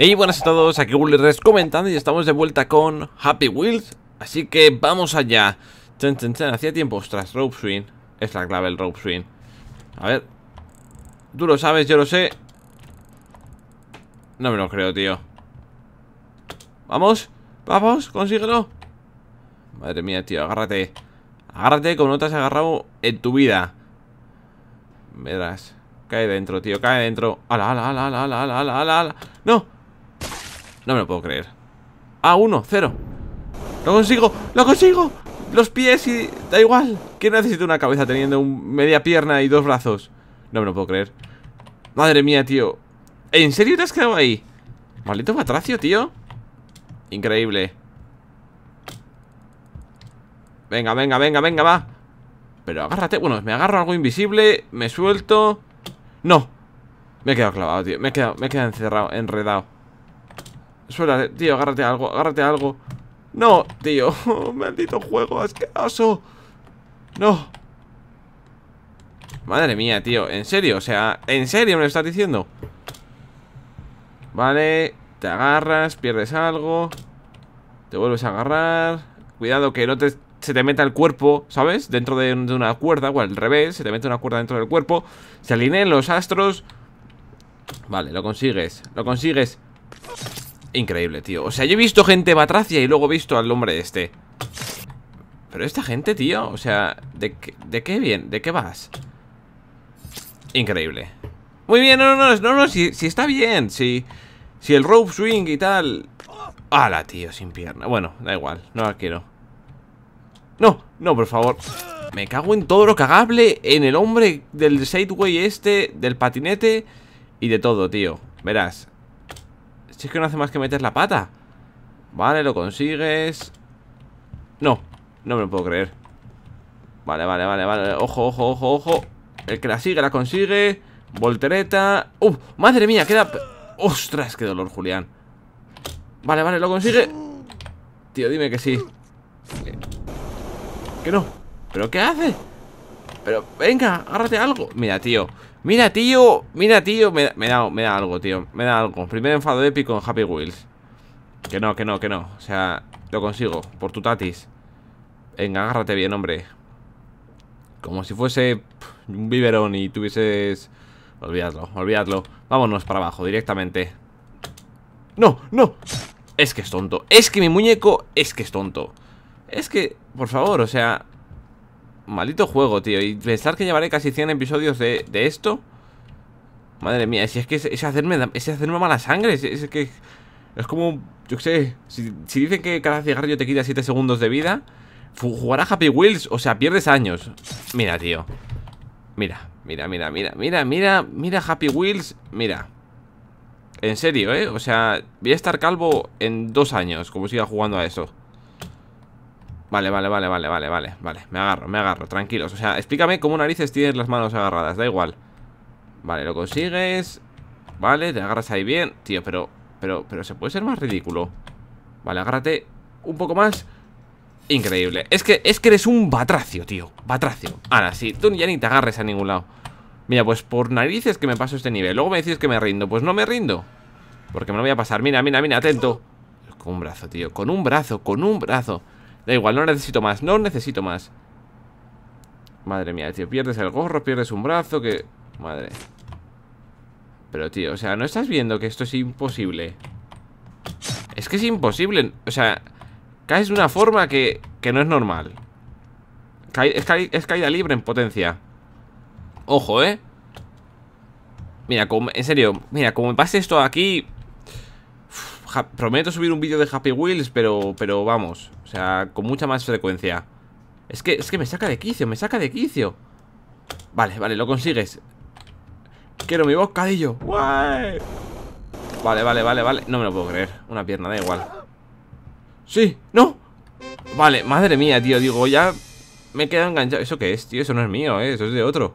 Hey, buenas a todos, aquí Res comentando y estamos de vuelta con Happy Wheels Así que vamos allá Chen, chen, chen, hacía tiempo, ostras, rope swing Es la clave el rope swing A ver Tú lo sabes, yo lo sé No me lo creo, tío Vamos, vamos, consíguelo Madre mía, tío, agárrate Agárrate como no te has agarrado en tu vida Verás Cae dentro, tío, cae dentro ¡Hala, Ala, ala, ala, ala, ala, ala, ala no no me lo puedo creer. Ah, uno, cero. ¡Lo consigo! ¡Lo consigo! Los pies y... Da igual. ¿Quién necesito una cabeza teniendo media pierna y dos brazos? No me lo puedo creer. Madre mía, tío. ¿En serio te has quedado ahí? Maldito patracio, tío. Increíble. Venga, venga, venga, venga, va. Pero agárrate. Bueno, me agarro algo invisible. Me suelto. No. Me he quedado clavado, tío. Me he quedado, me he quedado encerrado, enredado. Suena, tío, agárrate algo, agárrate algo. No, tío. maldito juego, asqueroso. No. Madre mía, tío. En serio, o sea, en serio me lo estás diciendo. Vale, te agarras, pierdes algo. Te vuelves a agarrar. Cuidado que no se te meta el cuerpo, ¿sabes? Dentro de, una cuerda, o al revés, se te mete una cuerda dentro del cuerpo. Se alineen los astros. Vale, lo consigues, lo consigues increíble, tío O sea, yo he visto gente batracia y luego he visto al hombre este Pero esta gente, tío, o sea, ¿de, qué, bien? ¿De qué vas? Increíble Muy bien, no, no, no, no, no si, está bien Si, si el rope swing y tal ¡Hala, tío, sin pierna! Bueno, da igual, no la quiero No, no, por favor Me cago en todo lo cagable En el hombre del sideway este Del patinete Y de todo, tío Verás, si es que no hace más que meter la pata Vale, lo consigues No, no me lo puedo creer Vale, vale, vale, vale Ojo, ojo, ojo, ojo El que la sigue, la consigue Voltereta ¡Uf, ¡Madre mía! Queda... ¡Ostras! ¡Qué dolor, Julián! Vale, vale, lo consigue Tío, dime que sí Que no ¿Pero qué hace? Pero, venga, agárrate algo Mira, tío Mira, tío, mira, tío me da, me, algo, tío, me da algo Primer enfado épico en Happy Wheels Que no, que no, que no O sea, lo consigo, por tu tatis Venga, agárrate bien, hombre Como si fuese un biberón y tuvieses... Olvídalo, olvídalo Vámonos para abajo directamente ¡No, no! Es que es tonto Es que mi muñeco es que es tonto Es que, por favor, o sea Malito juego, tío Y pensar que llevaré casi 100 episodios de, esto Madre mía, si es que es, hacerme, es hacerme mala sangre es, que es como, yo sé si, dicen que cada cigarrillo te quita 7 segundos de vida Jugar a Happy Wheels, o sea, pierdes años Mira, tío Mira, mira, mira, mira, mira, mira, mira Happy Wheels Mira En serio, eh, o sea, voy a estar calvo en dos años Como siga jugando a eso Vale, vale, vale, vale, vale, vale, vale. Me agarro, me agarro, tranquilos. O sea, explícame cómo narices tienes las manos agarradas, da igual. Vale, lo consigues. Vale, te agarras ahí bien. Tío, pero, pero, pero se puede ser más ridículo. Vale, agárrate un poco más. Increíble. Es que, es que eres un batracio, tío. Batracio. Ahora sí, tú ya ni te agarres a ningún lado. Mira, pues por narices que me paso este nivel. Luego me decís que me rindo. Pues no me rindo. Porque me lo voy a pasar. Mira, mira, mira, atento. Con un brazo, tío. Con un brazo, con un brazo. Da igual, no necesito más, no necesito más Madre mía, tío, pierdes el gorro, pierdes un brazo Que... Madre Pero tío, o sea, ¿no estás viendo que esto es imposible? Es que es imposible O sea, caes de una forma que, que no es normal es, caída libre en potencia Ojo, ¿eh? Mira, como, en serio, mira, como me pase esto aquí prometo subir un vídeo de Happy Wheels, pero, pero vamos, o sea, con mucha más frecuencia. Es que, es que me saca de quicio, me saca de quicio. Vale, vale, lo consigues. Quiero mi bocadillo. Vale, vale, vale, vale. No me lo puedo creer. Una pierna, da igual. Sí, no. Vale, madre mía, tío. Digo, ya me he quedado enganchado. ¿Eso qué es, tío? Eso no es mío, ¿eh? Eso es de otro.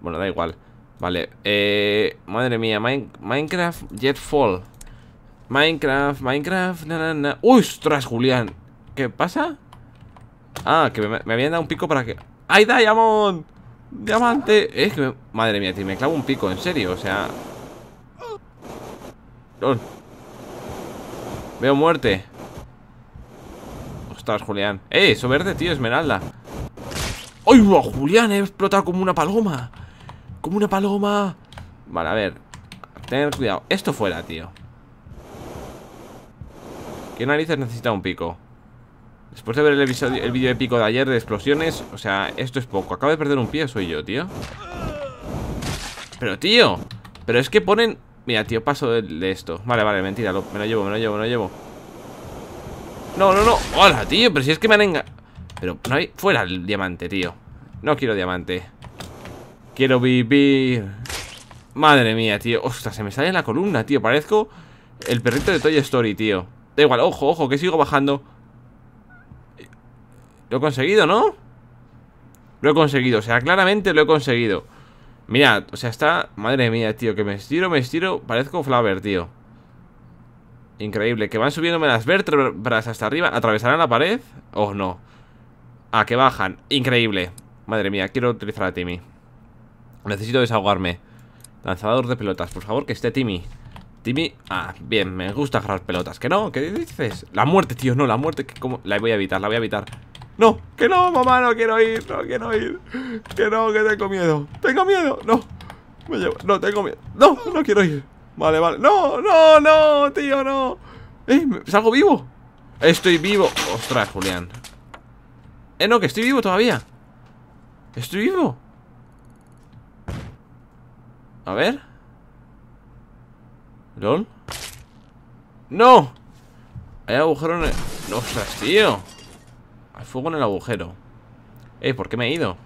Bueno, da igual. Vale, eh, madre mía, Minecraft Jetfall. Minecraft, Minecraft, na, ¡Ostras, Julián! ¿Qué pasa? Ah, que me, habían dado un pico para que... ¡Ay, Diamond! ¡Diamante! Es que Madre mía, tío, me clavo un pico, en serio, o sea... Veo muerte Ostras, Julián ¡Eh, eso verde, tío, esmeralda! ¡Ay, Julián! He explotado como una paloma Como una paloma Vale, a ver Tener cuidado Esto fuera, tío ¿Qué narices necesita un pico? Después de ver el, el vídeo de pico de ayer de explosiones O sea, esto es poco Acabo de perder un pie, soy yo, tío Pero, tío Pero es que ponen... Mira, tío, paso de, esto Vale, vale, mentira, me lo llevo, me lo llevo, me lo llevo No, no, no Hola, tío, pero si es que me han engañado. Pero no hay... Fuera el diamante, tío No quiero diamante Quiero vivir Madre mía, tío Ostras, se me sale en la columna, tío Parezco el perrito de Toy Story, tío Da igual, ojo, ojo, que sigo bajando Lo he conseguido, ¿no? Lo he conseguido, o sea, claramente lo he conseguido Mirad, o sea, está... Madre mía, tío, que me estiro, me estiro Parezco Flaver, tío Increíble, que van subiéndome las vértebras hasta arriba ¿Atravesarán la pared? Oh, no Ah, que bajan, increíble Madre mía, quiero utilizar a Timmy Necesito desahogarme Lanzador de pelotas, por favor, que esté Timmy Ah, bien, me gusta agarrar pelotas. ¿Que no? ¿Qué dices? La muerte, tío, no, la muerte. Que como... La voy a evitar, la voy a evitar. No, que no, mamá, no quiero ir, no quiero ir. Que no, que tengo miedo. Tengo miedo, no. no, tengo miedo. No, no quiero ir. Vale, vale. No, no, no, tío, no. Eh, salgo vivo. Estoy vivo. Ostras, Julián. Eh, no, que estoy vivo todavía. Estoy vivo. A ver. ¡No! Hay agujero en el... ¡No, tío! Hay fuego en el agujero Eh, ¿por qué me he ido?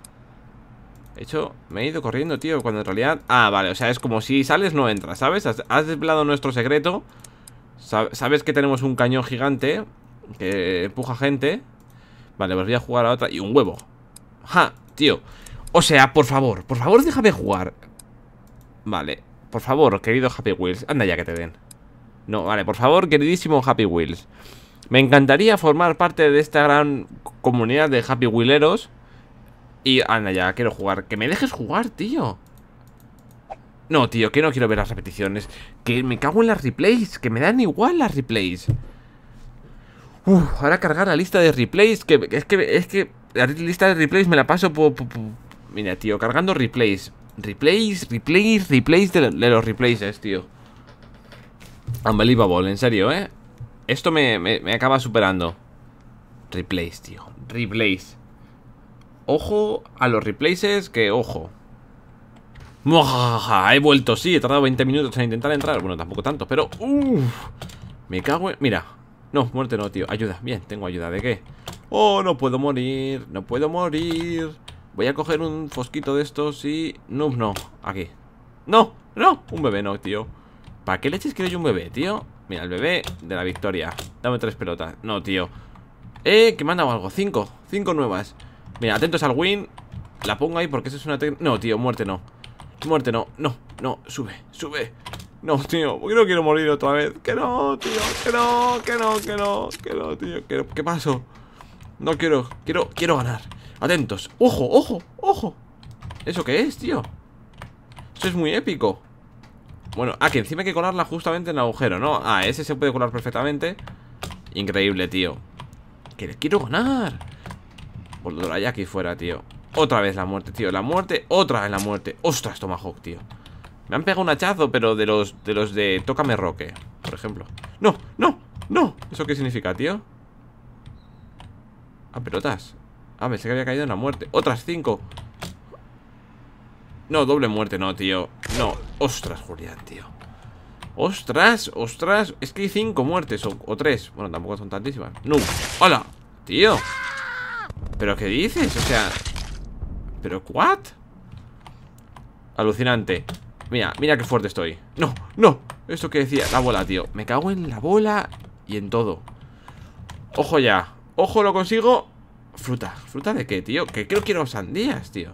De hecho, me he ido corriendo, tío Cuando en realidad... Ah, vale, o sea, es como si sales no entras, ¿sabes? Has desvelado nuestro secreto Sabes que tenemos un cañón gigante Que empuja gente Vale, pues voy a jugar a otra Y un huevo ¡Ja! Tío O sea, por favor, por favor déjame jugar Vale por favor, querido Happy Wheels, anda ya que te den. No, vale, por favor, queridísimo Happy Wheels. Me encantaría formar parte de esta gran comunidad de Happy Wheeleros. Y anda ya, quiero jugar. Que me dejes jugar, tío. No, tío, que no quiero ver las repeticiones. Que me cago en las replays. Que me dan igual las replays. Uf, ahora cargar la lista de replays. Que es que, es que la lista de replays me la paso por... Mira, tío, cargando replays. Replays, replays, replays de, los replaces, tío. Unbelievable, en serio, ¿eh? Esto me, acaba superando. Replays, tío. Replays. Ojo a los replaces, que ojo. He vuelto, sí, he tardado 20 minutos en intentar entrar Bueno, tampoco tanto, pero... Uf, me cago en... Mira No, muerte no, tío, ayuda, bien, tengo ayuda ¿De qué? Oh, no puedo morir, no puedo morir Voy a coger un fosquito de estos y... No, no, aquí ¡No! ¡No! Un bebé no, tío ¿Para qué leches quiero yo un bebé, tío? Mira, el bebé de la victoria Dame tres pelotas No, tío ¡Eh! Que me han dado algo Cinco Cinco nuevas Mira, atentos al win La pongo ahí porque eso es una No, tío, muerte no Muerte no No, no Sube, sube no, tío, yo no quiero morir otra vez Que no, tío, que no, que no, que no Que no, tío, que, no, No quiero, quiero, quiero ganar Atentos. ¡Ojo, ojo, ojo! ¿Eso qué es, tío? Eso es muy épico. Bueno, aquí ah, encima hay que colarla justamente en el agujero, ¿no? Ah, ese se puede colar perfectamente. Increíble, tío. Que le quiero ganar. que hay aquí fuera, tío. Otra vez la muerte, tío. La muerte, otra vez la muerte. Ostras, Tomahawk, tío. Me han pegado un hachazo, pero de los de los de Tócame Roque, por ejemplo. ¡No! ¡No! ¡No! ¿Eso qué significa, tío? Ah, pelotas. Ah, pensé que había caído en la muerte Otras cinco No, doble muerte no, tío No, ostras, Julián, tío Ostras, ostras Es que hay cinco muertes o, tres Bueno, tampoco son tantísimas No, hola, tío ¿Pero qué dices? O sea ¿Pero what? Alucinante Mira, mira qué fuerte estoy No, no, esto que decía, la bola, tío Me cago en la bola y en todo Ojo ya, ojo, lo consigo Fruta, ¿fruta de qué, tío? Que creo que quiero sandías, tío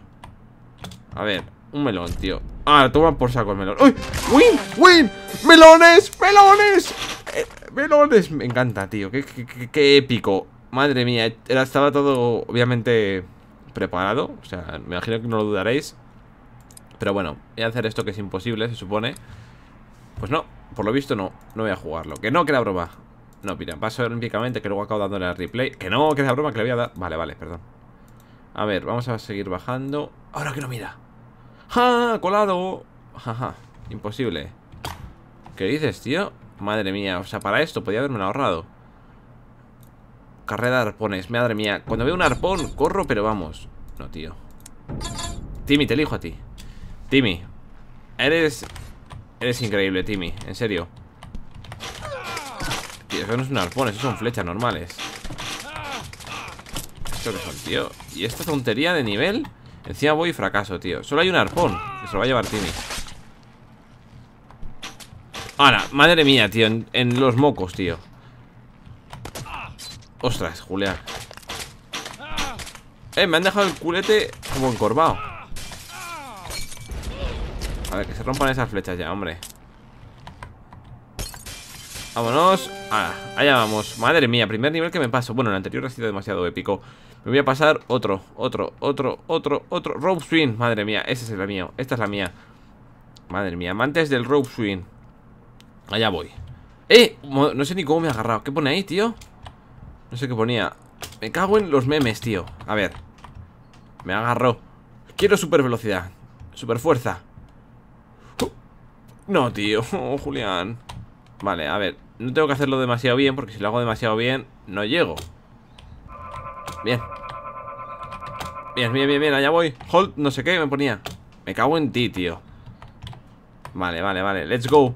A ver, un melón, tío Ah, toma por saco el melón ¡Uy! ¡Win! ¡Win! ¡Melones! ¡Melones! Eh, ¡Melones! Me encanta, tío qué, épico Madre mía, estaba todo obviamente preparado O sea, me imagino que no lo dudaréis Pero bueno, voy a hacer esto que es imposible, se supone Pues no, por lo visto no No voy a jugarlo Que no, que era broma no, mira, paso olímpicamente que luego acabo dándole al replay Que no, que es la broma que le voy a dar Vale, vale, perdón A ver, vamos a seguir bajando Ahora que no mira ¡Ja! ¡Colado! ¡Jaja! imposible ¿Qué dices, tío? Madre mía, o sea, para esto podía haberme ahorrado Carrera de arpones, madre mía Cuando veo un arpón, corro, pero vamos No, tío Timmy, te elijo a ti Timmy Eres... Eres increíble, Timmy En serio eso no es un arpón, eso son flechas normales qué son, tío? ¿Y esta tontería de nivel? Encima voy y fracaso, tío Solo hay un arpón, que se lo va a llevar Timmy Ahora, madre mía, tío en, los mocos, tío Ostras, Julián Eh, me han dejado el culete como encorvado A ver, que se rompan esas flechas ya, hombre Vámonos. Ah, allá vamos. Madre mía, primer nivel que me paso. Bueno, el anterior ha sido demasiado épico. Me voy a pasar otro, otro, otro, otro, otro. Rope swing. Madre mía, esa es la mía. Esta es la mía. Madre mía, amantes del rope swing. Allá voy. ¡Eh! No sé ni cómo me he agarrado. ¿Qué pone ahí, tío? No sé qué ponía. Me cago en los memes, tío. A ver. Me agarró. Quiero super velocidad. Super fuerza. No, tío. Oh, Julián. Vale, a ver. No tengo que hacerlo demasiado bien porque si lo hago demasiado bien no llego. Bien. Bien, bien, bien, bien, allá voy. Hold, no sé qué, me ponía. Me cago en ti, tío. Vale, vale, vale, let's go.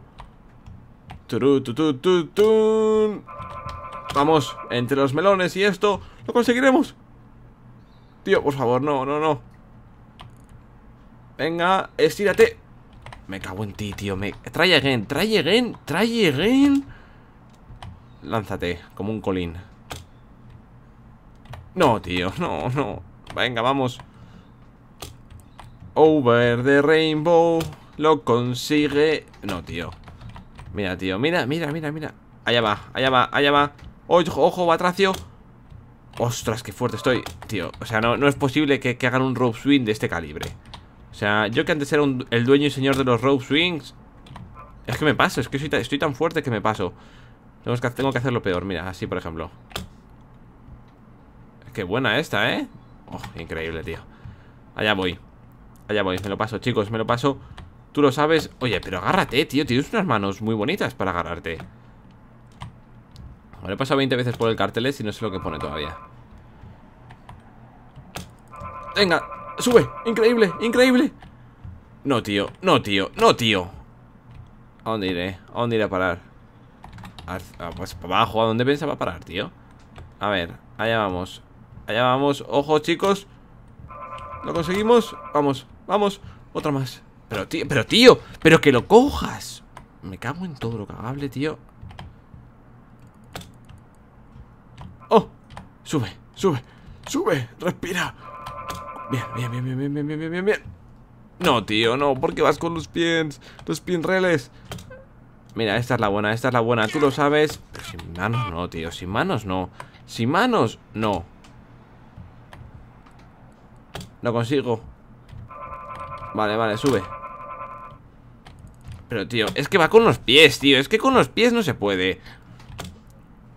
Vamos, entre los melones y esto, lo conseguiremos. Tío, por favor, no, no, no. Venga, estírate. Me cago en ti, tío. Me... again, Trae again, Trae again. Lánzate, como un colín No, tío, no, no Venga, vamos Over the rainbow Lo consigue No, tío Mira, tío, mira, mira, mira, mira Allá va, allá va, allá va Ojo, ojo, batracio Ostras, qué fuerte estoy, tío O sea, no, no es posible que, hagan un rope swing de este calibre O sea, yo que antes era el dueño y señor de los rope swings Es que me paso, es que estoy tan fuerte que me paso que, tengo que hacerlo peor, mira, así por ejemplo Qué buena esta, ¿eh? Oh, increíble, tío Allá voy Allá voy, me lo paso, chicos, me lo paso Tú lo sabes Oye, pero agárrate, tío Tienes unas manos muy bonitas para agarrarte Ahora he pasado 20 veces por el cartel y ¿eh? no sé lo que pone todavía Venga, sube Increíble, increíble No, tío, no, tío, no, tío ¿A dónde iré? ¿A dónde iré a parar? A ah, pues abajo, ¿a dónde pensaba parar, tío? A ver, allá vamos Allá vamos, ojo chicos Lo conseguimos, vamos, vamos Otra más, pero tío, pero tío Pero que lo cojas Me cago en todo lo cagable, tío Oh, sube, sube Sube, respira Bien, bien, bien, bien, bien, bien, bien, bien, bien No, tío, no, porque vas con los pies Los pinreles Mira, esta es la buena, esta es la buena, tú lo sabes Pero sin manos no, tío, sin manos no Sin manos, no No consigo Vale, vale, sube Pero tío, es que va con los pies, tío Es que con los pies no se puede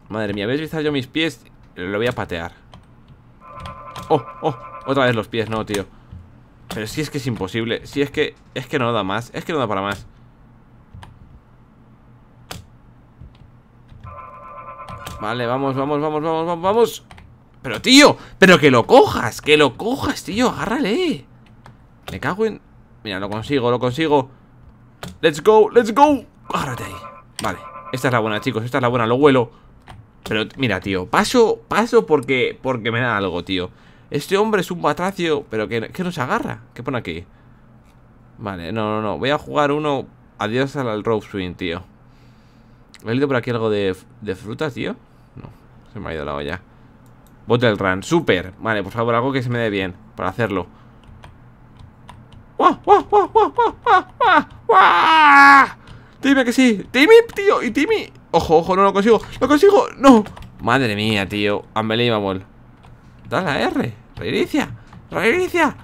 Madre mía, habéis visto yo mis pies? Lo voy a patear Oh, oh, otra vez los pies, no, tío Pero si es que es imposible Si es que, es que no da más Es que no da para más Vale, vamos, vamos, vamos, vamos, vamos, Pero tío, pero que lo cojas Que lo cojas, tío, agárrale Me cago en... Mira, lo consigo, lo consigo Let's go, let's go Agárrate ahí, vale Esta es la buena, chicos, esta es la buena, lo vuelo, Pero mira, tío, paso, paso porque Porque me da algo, tío Este hombre es un patracio pero que, que nos agarra ¿Qué pone aquí? Vale, no, no, no, voy a jugar uno Adiós al rope swing, tío He leído por aquí algo de, de frutas, tío se me ha ido la olla Bottle Run, super Vale, por favor, algo que se me dé bien para hacerlo ¡Wah, Dime que sí ¡Timi, tío, y Timmy Ojo, ojo, no lo consigo, lo consigo, no Madre mía, tío, unbelievable Da la R, reinicia Reinicia,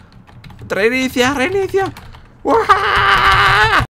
reinicia, reinicia